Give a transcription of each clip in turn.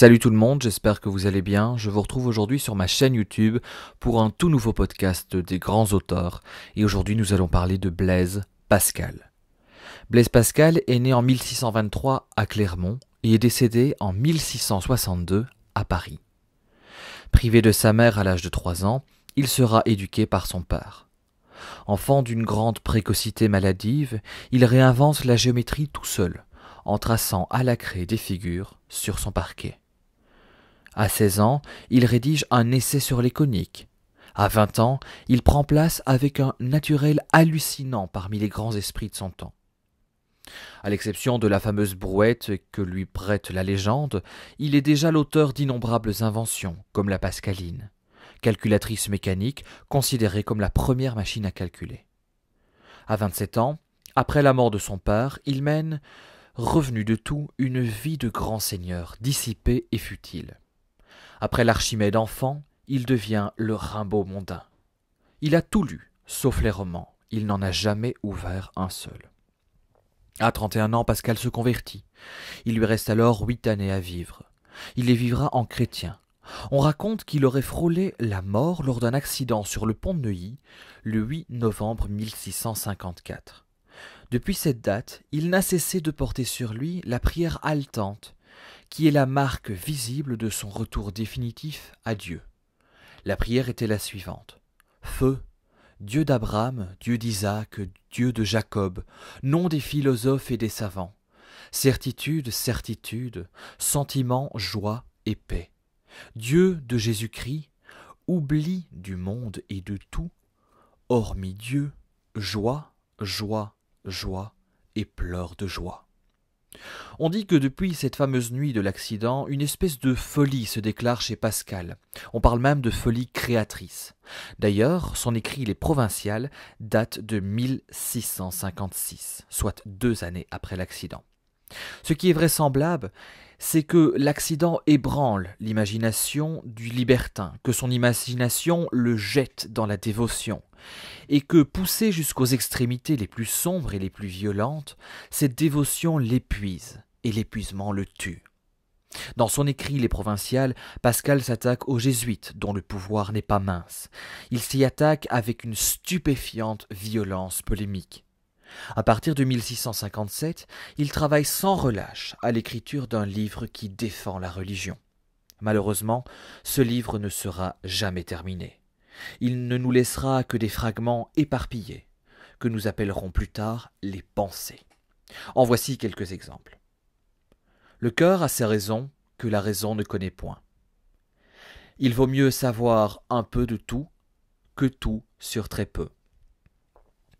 Salut tout le monde, j'espère que vous allez bien. Je vous retrouve aujourd'hui sur ma chaîne YouTube pour un tout nouveau podcast des grands auteurs. Et aujourd'hui nous allons parler de Blaise Pascal. Blaise Pascal est né en 1623 à Clermont et est décédé en 1662 à Paris. Privé de sa mère à l'âge de 3 ans, il sera éduqué par son père. Enfant d'une grande précocité maladive, il réinvente la géométrie tout seul, en traçant à la craie des figures sur son parquet. À 16 ans, il rédige un essai sur les coniques. À 20 ans, il prend place avec un naturel hallucinant parmi les grands esprits de son temps. À l'exception de la fameuse brouette que lui prête la légende, il est déjà l'auteur d'innombrables inventions, comme la pascaline, calculatrice mécanique considérée comme la première machine à calculer. À 27 ans, après la mort de son père, il mène, revenu de tout, une vie de grand seigneur, dissipée et futile. Après l'Archimède enfant, il devient le Rimbaud mondain. Il a tout lu, sauf les romans. Il n'en a jamais ouvert un seul. À 31 ans, Pascal se convertit. Il lui reste alors huit années à vivre. Il les vivra en chrétien. On raconte qu'il aurait frôlé la mort lors d'un accident sur le pont de Neuilly le 8 novembre 1654. Depuis cette date, il n'a cessé de porter sur lui la prière haletante qui est la marque visible de son retour définitif à Dieu. La prière était la suivante. Feu, Dieu d'Abraham, Dieu d'Isaac, Dieu de Jacob, nom des philosophes et des savants, certitude, certitude, sentiment, joie et paix. Dieu de Jésus-Christ, oubli du monde et de tout, hormis Dieu, joie, joie, joie et pleurs de joie. On dit que depuis cette fameuse nuit de l'accident, une espèce de folie se déclare chez Pascal. On parle même de folie créatrice. D'ailleurs, son écrit Les Provinciales date de 1656, soit deux années après l'accident. Ce qui est vraisemblable, c'est que l'accident ébranle l'imagination du libertin, que son imagination le jette dans la dévotion, et que, poussé jusqu'aux extrémités les plus sombres et les plus violentes, cette dévotion l'épuise, et l'épuisement le tue. Dans son écrit Les Provinciales, Pascal s'attaque aux jésuites, dont le pouvoir n'est pas mince. Il s'y attaque avec une stupéfiante violence polémique. À partir de 1657, il travaille sans relâche à l'écriture d'un livre qui défend la religion. Malheureusement, ce livre ne sera jamais terminé. Il ne nous laissera que des fragments éparpillés, que nous appellerons plus tard les pensées. En voici quelques exemples. Le cœur a ses raisons que la raison ne connaît point. Il vaut mieux savoir un peu de tout que tout sur très peu.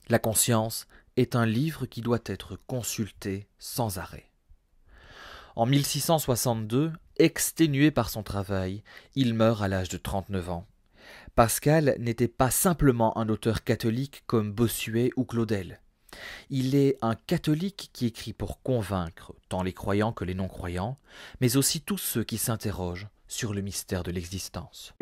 La conscience est un livre qui doit être consulté sans arrêt. En 1662, exténué par son travail, il meurt à l'âge de 39 ans. Pascal n'était pas simplement un auteur catholique comme Bossuet ou Claudel. Il est un catholique qui écrit pour convaincre tant les croyants que les non-croyants, mais aussi tous ceux qui s'interrogent sur le mystère de l'existence.